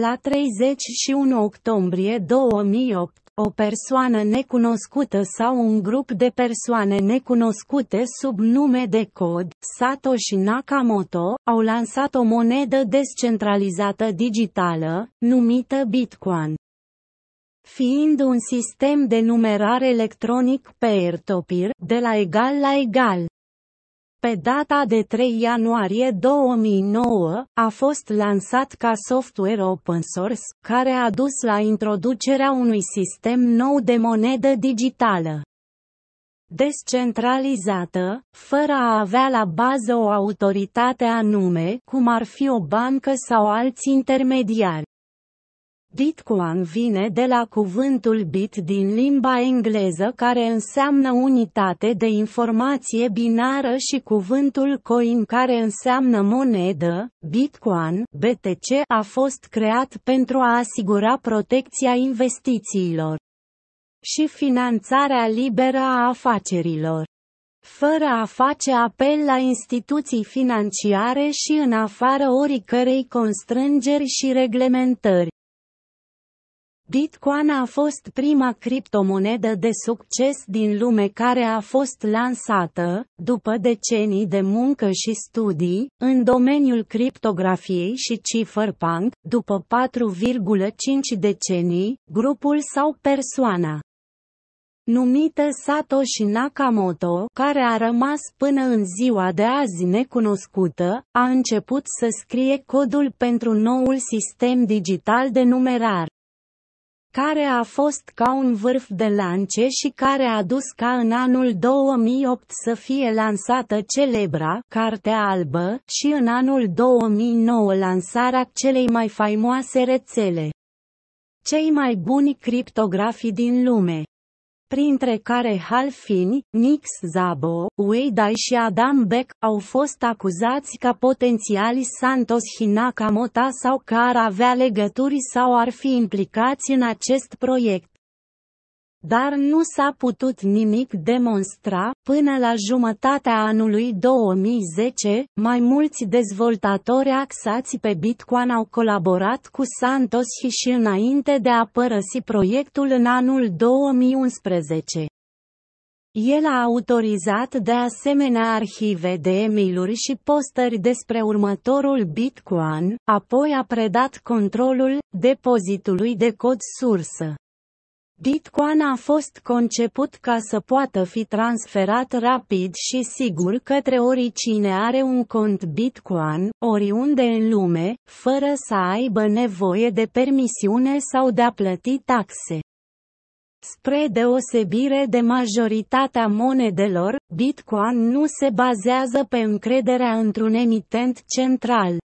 La 31 octombrie 2008, o persoană necunoscută sau un grup de persoane necunoscute sub nume de cod, Satoshi Nakamoto, au lansat o monedă descentralizată digitală, numită Bitcoin. Fiind un sistem de numerar electronic peer to -peer, de la egal la egal, pe data de 3 ianuarie 2009, a fost lansat ca software open source, care a dus la introducerea unui sistem nou de monedă digitală descentralizată, fără a avea la bază o autoritate anume, cum ar fi o bancă sau alți intermediari. Bitcoin vine de la cuvântul bit din limba engleză care înseamnă unitate de informație binară și cuvântul coin care înseamnă monedă. Bitcoin BTC a fost creat pentru a asigura protecția investițiilor și finanțarea liberă a afacerilor fără a face apel la instituții financiare și în afară oricărei constrângeri și reglementări. Bitcoin a fost prima criptomonedă de succes din lume care a fost lansată, după decenii de muncă și studii, în domeniul criptografiei și cipherpunk, după 4,5 decenii, grupul sau persoana numită Satoshi Nakamoto, care a rămas până în ziua de azi necunoscută, a început să scrie codul pentru noul sistem digital de numerar care a fost ca un vârf de lance și care a dus ca în anul 2008 să fie lansată celebra Cartea Albă și în anul 2009 lansarea celei mai faimoase rețele. Cei mai buni criptografii din lume printre care Hal Finn, Nick Zabo, Ueidai și Adam Beck, au fost acuzați ca potențiali Santos Hinakamota sau că ar avea legături sau ar fi implicați în acest proiect dar nu s-a putut nimic demonstra. Până la jumătatea anului 2010, mai mulți dezvoltatori axați pe Bitcoin au colaborat cu Santos și și înainte de a părăsi proiectul în anul 2011. El a autorizat de asemenea arhive de emailuri și postări despre următorul Bitcoin, apoi a predat controlul depozitului de cod sursă. Bitcoin a fost conceput ca să poată fi transferat rapid și sigur către oricine are un cont Bitcoin, oriunde în lume, fără să aibă nevoie de permisiune sau de a plăti taxe. Spre deosebire de majoritatea monedelor, Bitcoin nu se bazează pe încrederea într-un emitent central,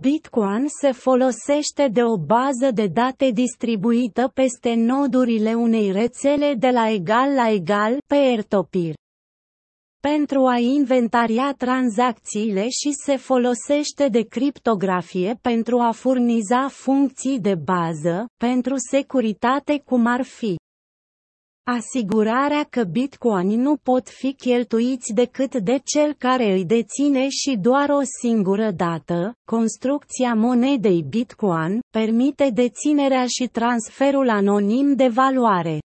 Bitcoin se folosește de o bază de date distribuită peste nodurile unei rețele de la egal la egal, pe ertopir. Pentru a inventaria tranzacțiile și se folosește de criptografie pentru a furniza funcții de bază, pentru securitate cum ar fi Asigurarea că bitcoinii nu pot fi cheltuiți decât de cel care îi deține și doar o singură dată, construcția monedei bitcoin permite deținerea și transferul anonim de valoare.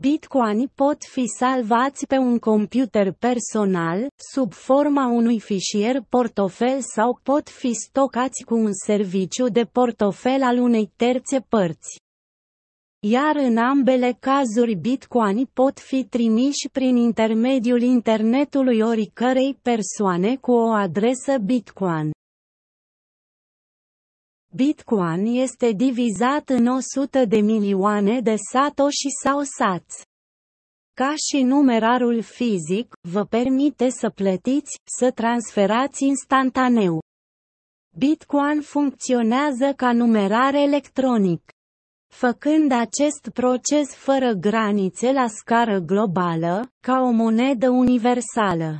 Bitcoin pot fi salvați pe un computer personal, sub forma unui fișier portofel sau pot fi stocați cu un serviciu de portofel al unei terțe părți iar în ambele cazuri bitcoini pot fi trimiși prin intermediul internetului oricărei persoane cu o adresă bitcoin. Bitcoin este divizat în 100 de milioane de satoshi sau sați. Ca și numerarul fizic, vă permite să plătiți, să transferați instantaneu. Bitcoin funcționează ca numerar electronic. Făcând acest proces fără granițe la scară globală, ca o monedă universală.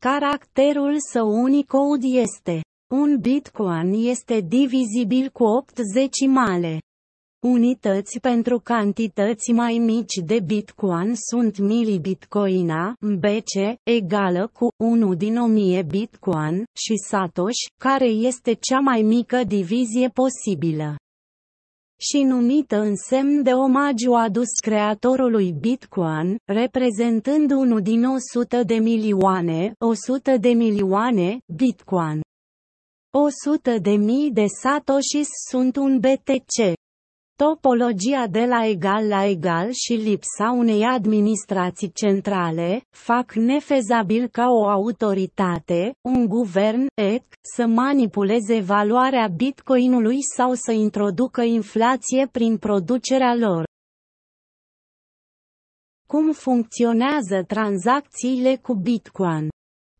Caracterul său Unicode este un bitcoin este divizibil cu 8 zecimale. Unități pentru cantități mai mici de bitcoin sunt milibitcoina, BC, egală cu 1 din 1000 bitcoin, și satoshi, care este cea mai mică divizie posibilă și numită în semn de omagiu adus creatorului Bitcoin, reprezentând unul din 100 de milioane, 100 de milioane, Bitcoin. 100 de mii de satoshis sunt un BTC. Topologia de la egal la egal și lipsa unei administrații centrale, fac nefezabil ca o autoritate, un guvern, ec, să manipuleze valoarea bitcoinului sau să introducă inflație prin producerea lor. Cum funcționează tranzacțiile cu bitcoin?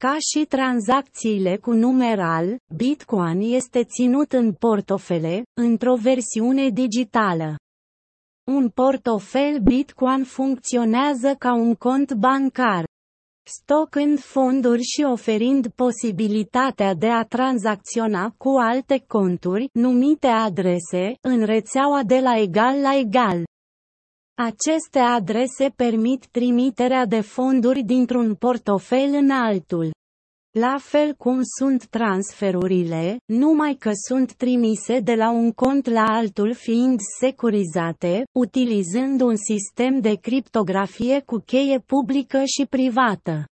Ca și tranzacțiile cu numeral, Bitcoin este ținut în portofele, într-o versiune digitală. Un portofel Bitcoin funcționează ca un cont bancar, stocând fonduri și oferind posibilitatea de a tranzacționa cu alte conturi, numite adrese, în rețeaua de la egal la egal. Aceste adrese permit trimiterea de fonduri dintr-un portofel în altul. La fel cum sunt transferurile, numai că sunt trimise de la un cont la altul fiind securizate, utilizând un sistem de criptografie cu cheie publică și privată.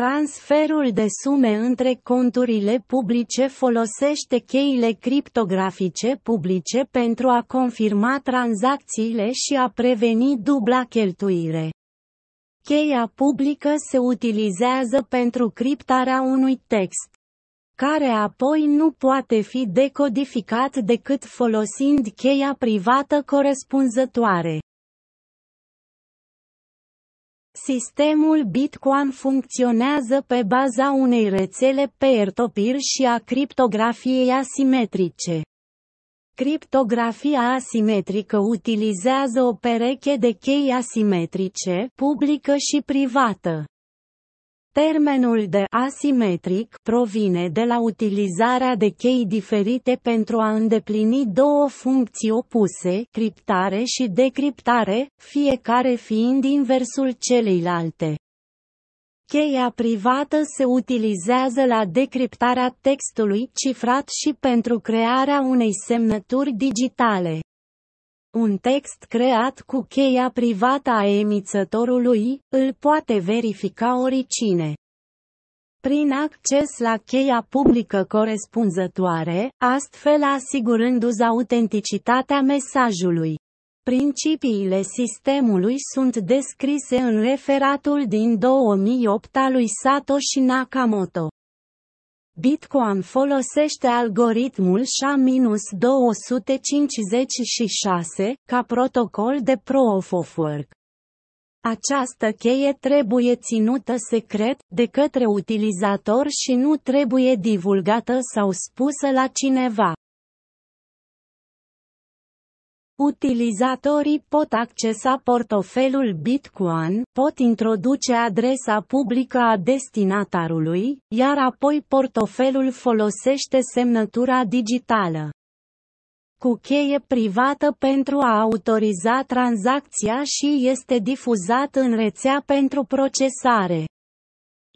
Transferul de sume între conturile publice folosește cheile criptografice publice pentru a confirma tranzacțiile și a preveni dubla cheltuire. Cheia publică se utilizează pentru criptarea unui text, care apoi nu poate fi decodificat decât folosind cheia privată corespunzătoare. Sistemul Bitcoin funcționează pe baza unei rețele peer-to-peer și a criptografiei asimetrice. Criptografia asimetrică utilizează o pereche de chei asimetrice, publică și privată. Termenul de asimetric provine de la utilizarea de chei diferite pentru a îndeplini două funcții opuse, criptare și decriptare, fiecare fiind inversul celeilalte. Cheia privată se utilizează la decriptarea textului cifrat și pentru crearea unei semnături digitale. Un text creat cu cheia privată a emițătorului, îl poate verifica oricine. Prin acces la cheia publică corespunzătoare, astfel asigurându-ți autenticitatea mesajului. Principiile sistemului sunt descrise în referatul din 2008 al lui Satoshi Nakamoto. Bitcoin folosește algoritmul SHA-256 ca protocol de proof of work. Această cheie trebuie ținută secret de către utilizator și nu trebuie divulgată sau spusă la cineva. Utilizatorii pot accesa portofelul Bitcoin, pot introduce adresa publică a destinatarului, iar apoi portofelul folosește semnătura digitală cu cheie privată pentru a autoriza tranzacția și este difuzat în rețea pentru procesare.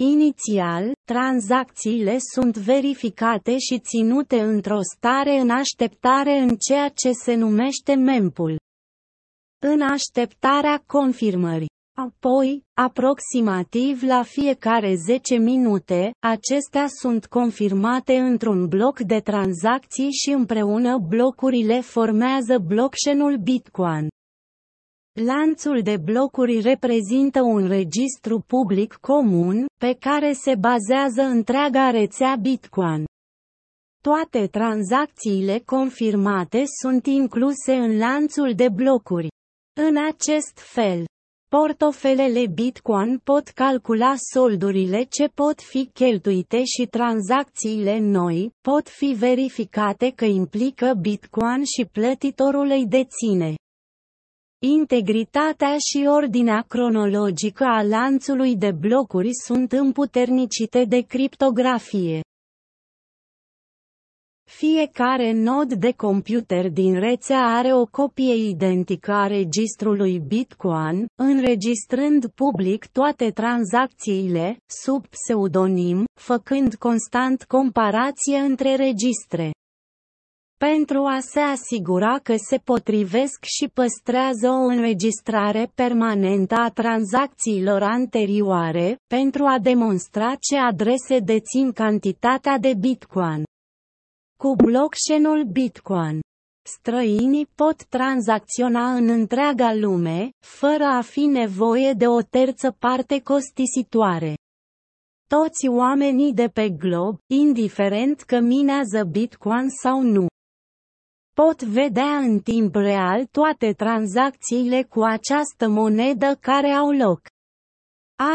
Inițial, tranzacțiile sunt verificate și ținute într-o stare în așteptare în ceea ce se numește mempul. În așteptarea confirmării. Apoi, aproximativ la fiecare 10 minute, acestea sunt confirmate într-un bloc de tranzacții și împreună blocurile formează blockchain-ul Bitcoin. Lanțul de blocuri reprezintă un registru public comun, pe care se bazează întreaga rețea Bitcoin. Toate tranzacțiile confirmate sunt incluse în lanțul de blocuri. În acest fel, portofelele Bitcoin pot calcula soldurile ce pot fi cheltuite și tranzacțiile noi pot fi verificate că implică Bitcoin și plătitorul îi deține. Integritatea și ordinea cronologică a lanțului de blocuri sunt împuternicite de criptografie. Fiecare nod de computer din rețea are o copie identică a registrului Bitcoin, înregistrând public toate tranzacțiile, sub pseudonim, făcând constant comparație între registre pentru a se asigura că se potrivesc și păstrează o înregistrare permanentă a tranzacțiilor anterioare, pentru a demonstra ce adrese dețin cantitatea de Bitcoin. Cu blockchain-ul Bitcoin, străinii pot tranzacționa în întreaga lume, fără a fi nevoie de o terță parte costisitoare toți oamenii de pe glob, indiferent că minează Bitcoin sau nu pot vedea în timp real toate tranzacțiile cu această monedă care au loc.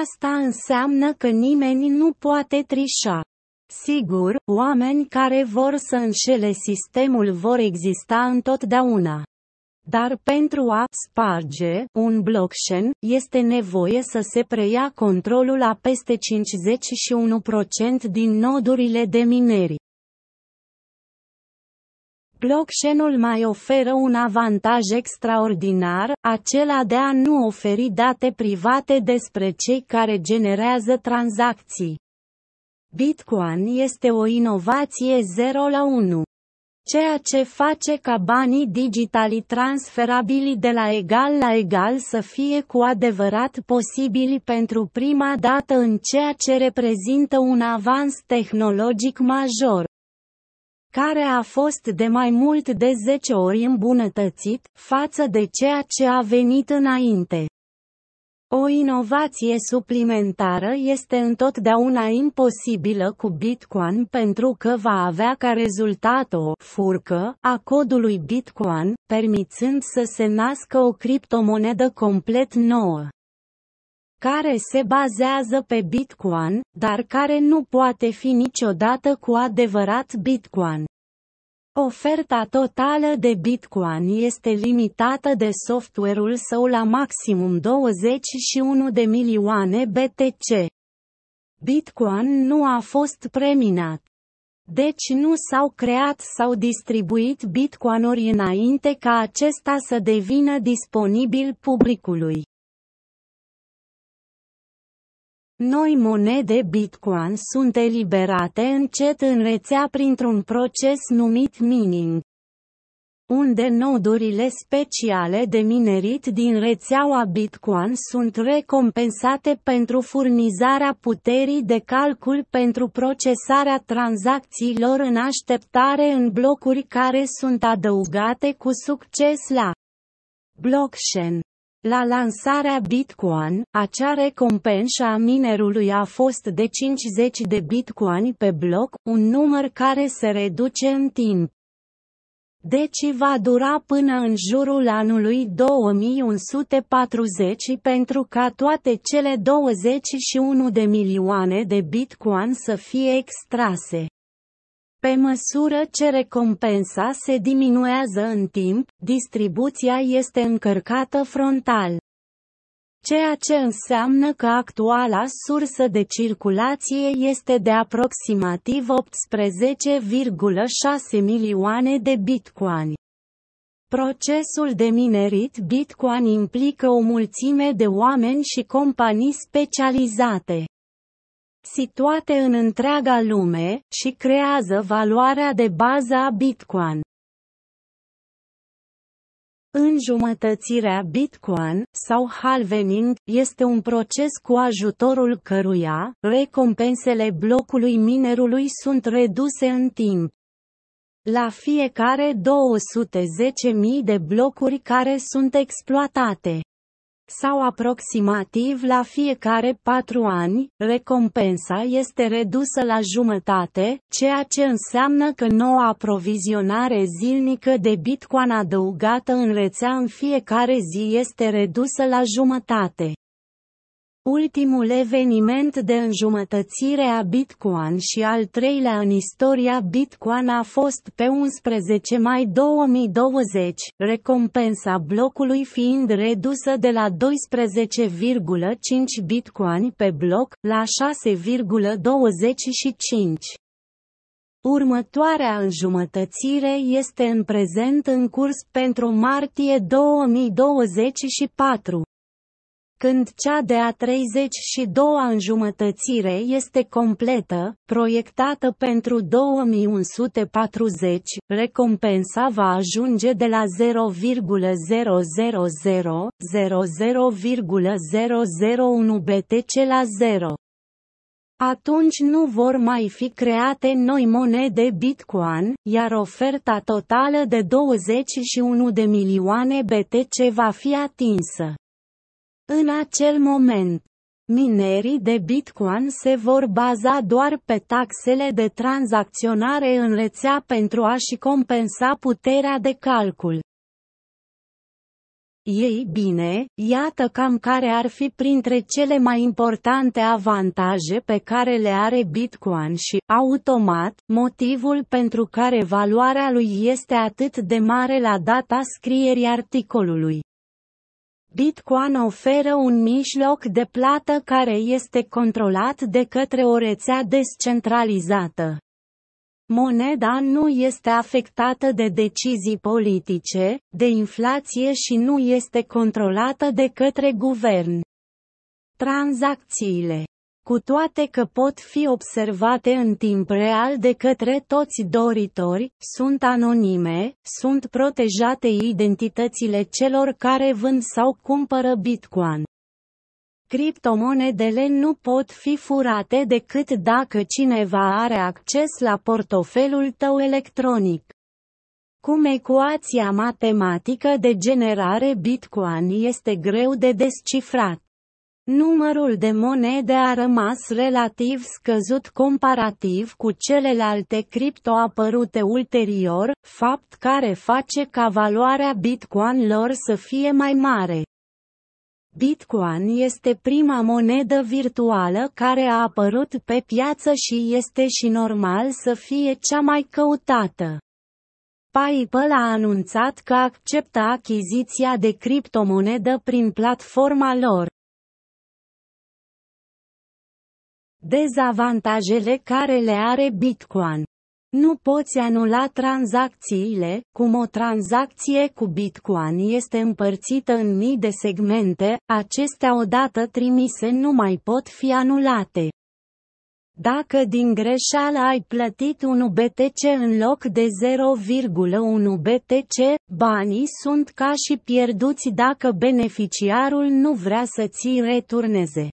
Asta înseamnă că nimeni nu poate trișa. Sigur, oameni care vor să înșele sistemul vor exista întotdeauna. Dar pentru a sparge un blockchain, este nevoie să se preia controlul a peste 51% din nodurile de mineri blockchain-ul mai oferă un avantaj extraordinar, acela de a nu oferi date private despre cei care generează tranzacții. Bitcoin este o inovație 0 la 1. Ceea ce face ca banii digitali transferabili de la egal la egal să fie cu adevărat posibili pentru prima dată în ceea ce reprezintă un avans tehnologic major care a fost de mai mult de 10 ori îmbunătățit față de ceea ce a venit înainte. O inovație suplimentară este întotdeauna imposibilă cu Bitcoin pentru că va avea ca rezultat o furcă a codului Bitcoin, permițând să se nască o criptomonedă complet nouă care se bazează pe Bitcoin, dar care nu poate fi niciodată cu adevărat Bitcoin. Oferta totală de Bitcoin este limitată de software-ul său la maximum 21 de milioane BTC. Bitcoin nu a fost preminat. Deci nu s-au creat sau distribuit bitcoinuri înainte ca acesta să devină disponibil publicului. Noi monede Bitcoin sunt eliberate încet în rețea printr-un proces numit mining, unde nodurile speciale de minerit din rețeaua Bitcoin sunt recompensate pentru furnizarea puterii de calcul pentru procesarea tranzacțiilor în așteptare în blocuri care sunt adăugate cu succes la blockchain. La lansarea Bitcoin, acea recompensă a minerului a fost de 50 de bitcoini pe bloc, un număr care se reduce în timp. Deci va dura până în jurul anului 2140 pentru ca toate cele 21 de milioane de bitcoin să fie extrase. Pe măsură ce recompensa se diminuează în timp, distribuția este încărcată frontal. Ceea ce înseamnă că actuala sursă de circulație este de aproximativ 18,6 milioane de bitcoin. Procesul de minerit Bitcoin implică o mulțime de oameni și companii specializate situate în întreaga lume, și creează valoarea de bază a Bitcoin. Înjumătățirea Bitcoin, sau halvening, este un proces cu ajutorul căruia, recompensele blocului minerului sunt reduse în timp. La fiecare 210.000 de blocuri care sunt exploatate sau aproximativ la fiecare patru ani, recompensa este redusă la jumătate, ceea ce înseamnă că noua aprovizionare zilnică de bitcoin adăugată în rețea în fiecare zi este redusă la jumătate. Ultimul eveniment de înjumătățire a Bitcoin și al treilea în istoria Bitcoin a fost pe 11 mai 2020, recompensa blocului fiind redusă de la 12,5 Bitcoin pe bloc la 6,25. Următoarea înjumătățire este în prezent în curs pentru martie 2024 când cea de-a 32-a înjumătățire este completă, proiectată pentru 2140, recompensa va ajunge de la 0,000 BTC la 0 atunci nu vor mai fi create noi monede Bitcoin, iar oferta totală de 21 de milioane BTC va fi atinsă. În acel moment, minerii de Bitcoin se vor baza doar pe taxele de tranzacționare în rețea pentru a-și compensa puterea de calcul. Ei bine, iată cam care ar fi printre cele mai importante avantaje pe care le are Bitcoin și, automat, motivul pentru care valoarea lui este atât de mare la data scrierii articolului. Bitcoin oferă un mijloc de plată care este controlat de către o rețea descentralizată. Moneda nu este afectată de decizii politice, de inflație și nu este controlată de către guvern. Tranzacțiile cu toate că pot fi observate în timp real de către toți doritori, sunt anonime, sunt protejate identitățile celor care vând sau cumpără Bitcoin. Criptomonedele nu pot fi furate decât dacă cineva are acces la portofelul tău electronic. Cum ecuația matematică de generare Bitcoin este greu de descifrat. Numărul de monede a rămas relativ scăzut comparativ cu celelalte cripto apărute ulterior, fapt care face ca valoarea Bitcoin lor să fie mai mare. Bitcoin este prima monedă virtuală care a apărut pe piață și este și normal să fie cea mai căutată. PayPal a anunțat că acceptă achiziția de criptomonedă prin platforma lor. Dezavantajele care le are Bitcoin nu poți anula tranzacțiile, cum o tranzacție cu Bitcoin este împărțită în mii de segmente, acestea odată trimise nu mai pot fi anulate. Dacă din greșeală ai plătit 1 BTC în loc de 0,1 BTC, banii sunt ca și pierduți dacă beneficiarul nu vrea să ți returneze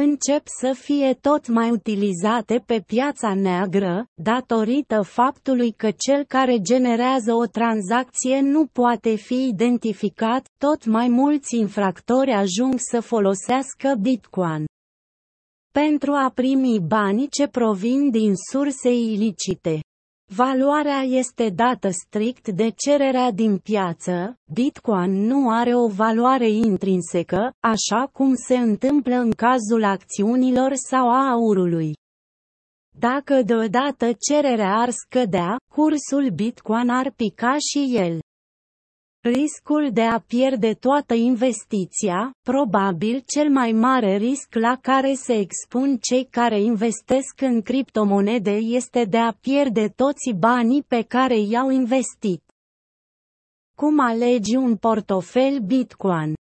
încep să fie tot mai utilizate pe piața neagră, datorită faptului că cel care generează o tranzacție nu poate fi identificat, tot mai mulți infractori ajung să folosească Bitcoin pentru a primi bani ce provin din surse ilicite. Valoarea este dată strict de cererea din piață, Bitcoin nu are o valoare intrinsecă, așa cum se întâmplă în cazul acțiunilor sau a aurului. Dacă deodată cererea ar scădea, cursul Bitcoin ar pica și el. Riscul de a pierde toată investiția, probabil cel mai mare risc la care se expun cei care investesc în criptomonede este de a pierde toți banii pe care i-au investit. Cum alegi un portofel Bitcoin?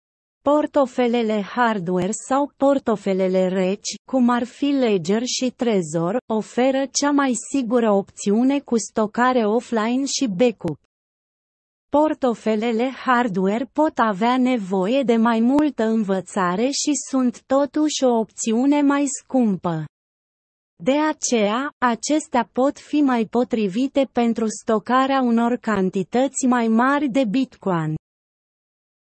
Portofelele hardware sau portofelele reci, cum ar fi Ledger și Trezor, oferă cea mai sigură opțiune cu stocare offline și backup. Portofelele hardware pot avea nevoie de mai multă învățare și sunt totuși o opțiune mai scumpă. De aceea, acestea pot fi mai potrivite pentru stocarea unor cantități mai mari de Bitcoin.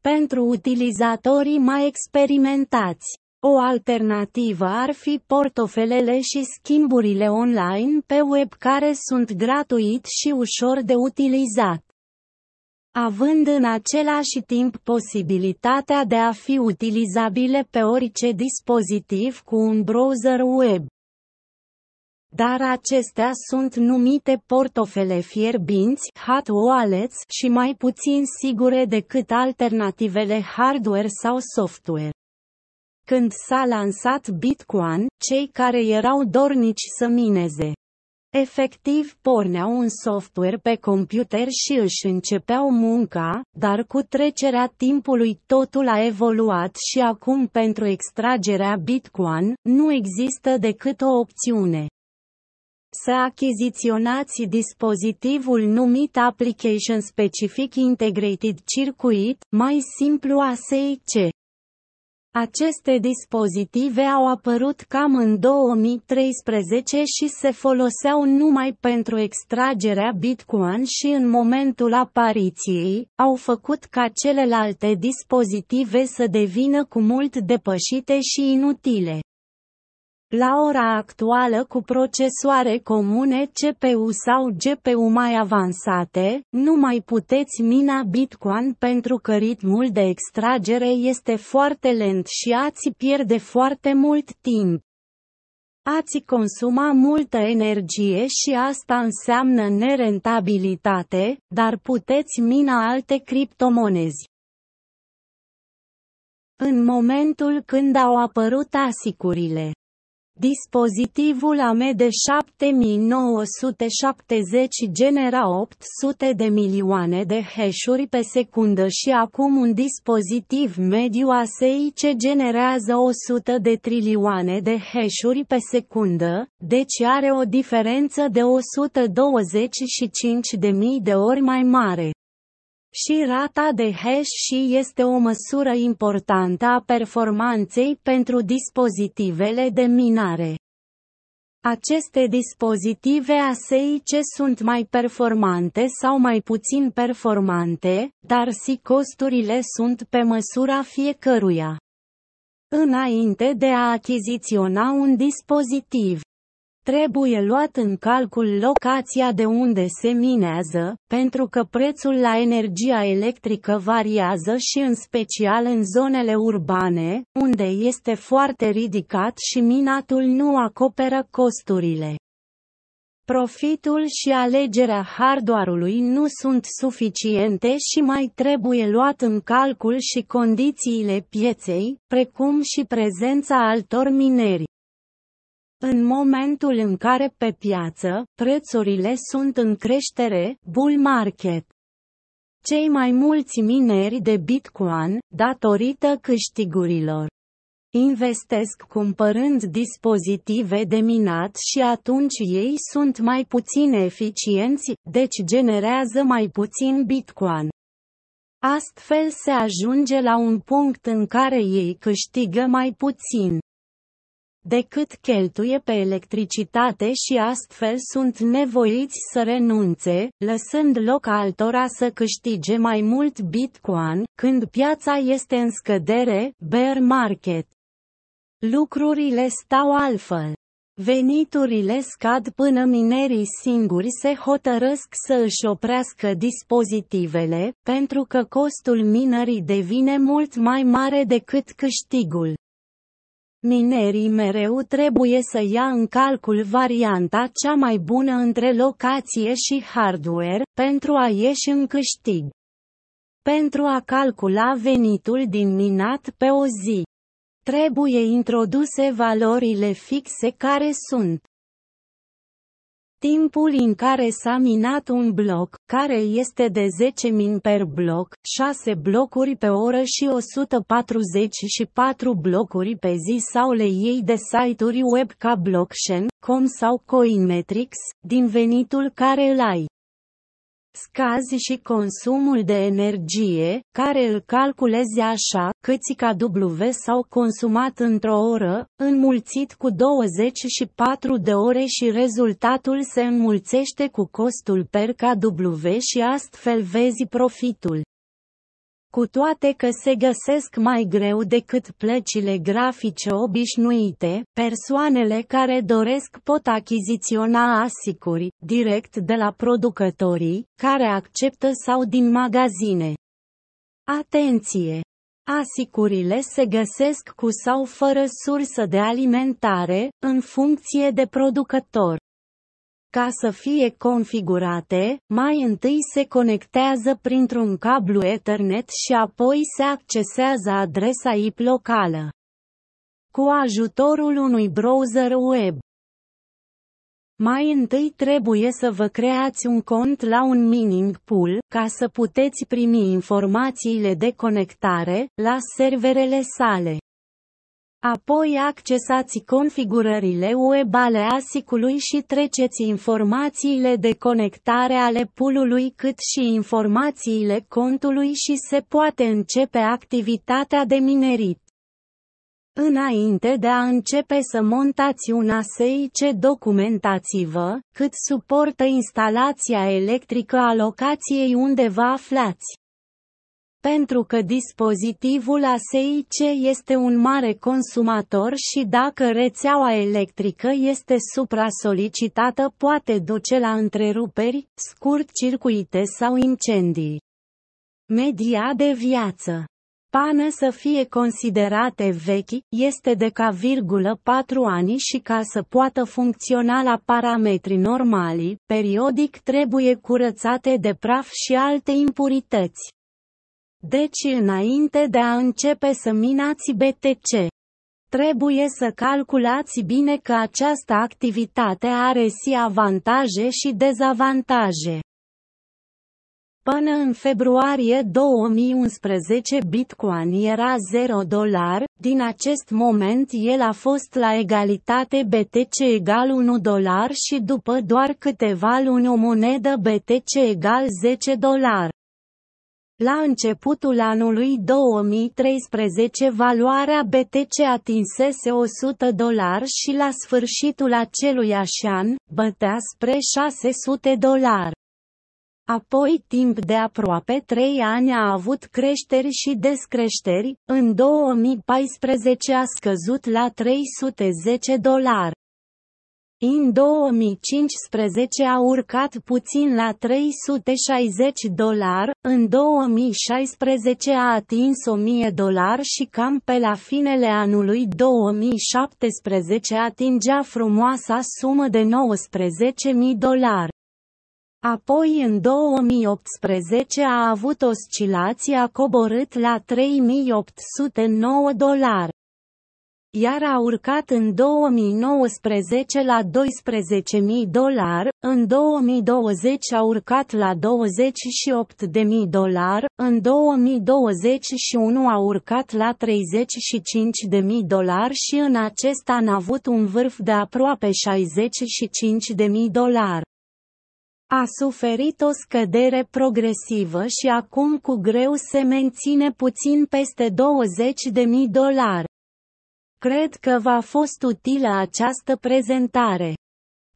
Pentru utilizatorii mai experimentați, o alternativă ar fi portofelele și schimburile online pe web care sunt gratuit și ușor de utilizat având în același timp posibilitatea de a fi utilizabile pe orice dispozitiv cu un browser web. Dar acestea sunt numite portofele fierbinți, hot wallets și mai puțin sigure decât alternativele hardware sau software. Când s-a lansat Bitcoin, cei care erau dornici să mineze Efectiv porneau un software pe computer și își începeau munca, dar cu trecerea timpului totul a evoluat și acum pentru extragerea Bitcoin nu există decât o opțiune. Să achiziționați dispozitivul numit Application Specific Integrated Circuit, mai simplu ASIC. Aceste dispozitive au apărut cam în 2013 și se foloseau numai pentru extragerea Bitcoin și în momentul apariției, au făcut ca celelalte dispozitive să devină cu mult depășite și inutile. La ora actuală cu procesoare comune CPU sau GPU mai avansate, nu mai puteți mina Bitcoin pentru că ritmul de extragere este foarte lent și ați pierde foarte mult timp. Ați consuma multă energie și asta înseamnă nerentabilitate, dar puteți mina alte criptomonezi. În momentul când au apărut asicurile, Dispozitivul AMD 7970 genera 800 de milioane de hash-uri pe secundă și acum un dispozitiv mediu ASI ce generează 100 de trilioane de hash-uri pe secundă, deci are o diferență de 125.000 de ori mai mare și rata de hash și este o măsură importantă a performanței pentru dispozitivele de minare. Aceste dispozitive ASIC sunt mai performante sau mai puțin performante, dar și costurile sunt pe măsura fiecăruia. Înainte de a achiziționa un dispozitiv, Trebuie luat în calcul locația de unde se minează, pentru că prețul la energia electrică variază și în special în zonele urbane, unde este foarte ridicat și minatul nu acoperă costurile. Profitul și alegerea hardware-ului nu sunt suficiente și mai trebuie luat în calcul și condițiile pieței, precum și prezența altor mineri. În momentul în care pe piață, prețurile sunt în creștere, bull market. Cei mai mulți mineri de Bitcoin, datorită câștigurilor, investesc cumpărând dispozitive de minat și atunci ei sunt mai puțin eficienți, deci generează mai puțin Bitcoin. Astfel se ajunge la un punct în care ei câștigă mai puțin decât cheltuie pe electricitate și astfel sunt nevoiți să renunțe, lăsând loc altora să câștige mai mult bitcoin, când piața este în scădere, bear market. Lucrurile stau altfel. Veniturile scad până minerii singuri se hotărăsc să își oprească dispozitivele, pentru că costul minării devine mult mai mare decât câștigul. Minerii mereu trebuie să ia în calcul varianta cea mai bună între locație și hardware, pentru a ieși în câștig. Pentru a calcula venitul din minat pe o zi, trebuie introduse valorile fixe care sunt Timpul în care s-a minat un bloc, care este de 10 min per bloc, 6 blocuri pe oră și 144 blocuri pe zi sau le ei de site-uri web ca Blockchain, Com sau Coinmetrics, din venitul care îl ai scazi și consumul de energie, care îl calculezi așa, câțica W s-au consumat într-o oră, înmulțit cu 24 de ore și rezultatul se înmulțește cu costul per KW și astfel vezi profitul cu toate că se găsesc mai greu decât plăcile grafice obișnuite, persoanele care doresc pot achiziționa asicuri, direct de la producătorii, care acceptă sau din magazine. Atenție! Asicurile se găsesc cu sau fără sursă de alimentare, în funcție de producător. Ca să fie configurate, mai întâi se conectează printr-un cablu Ethernet și apoi se accesează adresa IP locală. Cu ajutorul unui browser web. Mai întâi trebuie să vă creați un cont la un mining pool, ca să puteți primi informațiile de conectare, la serverele sale. Apoi accesați configurările web ale ASIC-ului și treceți informațiile de conectare ale pulului cât și informațiile contului și se poate începe activitatea de minerit. Înainte de a începe să montați un ASIC, documentați-vă cât suportă instalația electrică a locației unde vă aflați pentru că dispozitivul ASIC este un mare consumator și dacă rețeaua electrică este supra-solicitată poate duce la întreruperi, scurt-circuite sau incendii. Media de viață pană să fie considerate vechi, este de ca virgulă 4 ani și ca să poată funcționa la parametri normali, periodic trebuie curățate de praf și alte impurități. Deci înainte de a începe să minați BTC, trebuie să calculați bine că această activitate are și avantaje și dezavantaje. Până în februarie 2011 Bitcoin era 0 dolar, din acest moment el a fost la egalitate BTC egal 1 dolar și după doar câteva luni o monedă BTC egal 10 dolar. La începutul anului 2013 valoarea BTC atinsese 100 dolari și la sfârșitul acelui an, bătea spre 600 dolari. Apoi timp de aproape 3 ani a avut creșteri și descreșteri, în 2014 a scăzut la 310 dolari în 2015 a urcat puțin la 360 dolari, în 2016 a atins 1000 dolari și cam pe la finele anului 2017 atingea frumoasa sumă de 19.000 dolari. Apoi în 2018 a avut oscilația coborât la 3809 dolari iar a urcat în 2019 la 12.000 dolari, în 2020 a urcat la 28.000 dolari, în 2021 a urcat la 35.000 dolari și în acest an a avut un vârf de aproape 65.000 dolari. A suferit o scădere progresivă și acum cu greu se menține puțin peste 20.000 dolari. Cred că v-a fost utilă această prezentare.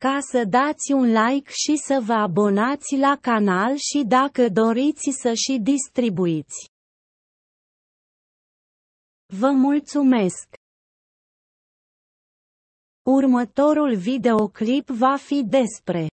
Ca să dați un like și să vă abonați la canal și dacă doriți să și distribuiți. Vă mulțumesc! Următorul videoclip va fi despre